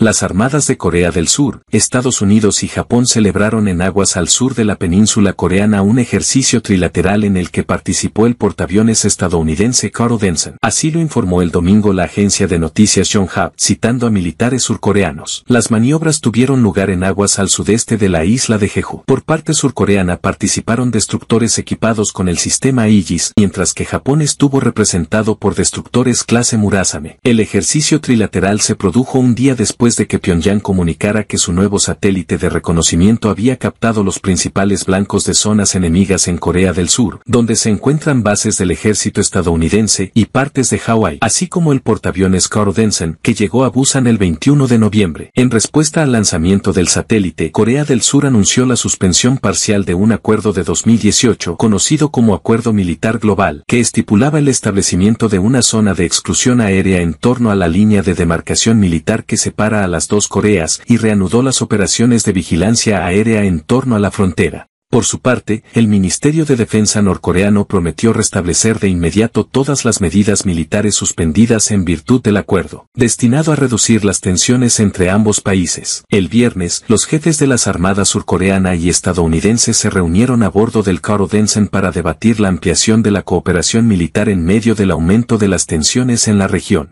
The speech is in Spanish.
Las armadas de Corea del Sur, Estados Unidos y Japón celebraron en aguas al sur de la península coreana un ejercicio trilateral en el que participó el portaaviones estadounidense Carl Denson. Así lo informó el domingo la agencia de noticias Yonhap, citando a militares surcoreanos. Las maniobras tuvieron lugar en aguas al sudeste de la isla de Jeju. Por parte surcoreana participaron destructores equipados con el sistema Igis, mientras que Japón estuvo representado por destructores clase Murasame. El ejercicio trilateral se produjo un día después de que Pyongyang comunicara que su nuevo satélite de reconocimiento había captado los principales blancos de zonas enemigas en Corea del Sur, donde se encuentran bases del ejército estadounidense y partes de Hawái, así como el portaaviones Carl Denson, que llegó a Busan el 21 de noviembre. En respuesta al lanzamiento del satélite, Corea del Sur anunció la suspensión parcial de un acuerdo de 2018 conocido como Acuerdo Militar Global, que estipulaba el establecimiento de una zona de exclusión aérea en torno a la línea de demarcación militar que separa a las dos Coreas y reanudó las operaciones de vigilancia aérea en torno a la frontera. Por su parte, el Ministerio de Defensa norcoreano prometió restablecer de inmediato todas las medidas militares suspendidas en virtud del acuerdo, destinado a reducir las tensiones entre ambos países. El viernes, los jefes de las armadas surcoreana y estadounidense se reunieron a bordo del Karo Densen para debatir la ampliación de la cooperación militar en medio del aumento de las tensiones en la región.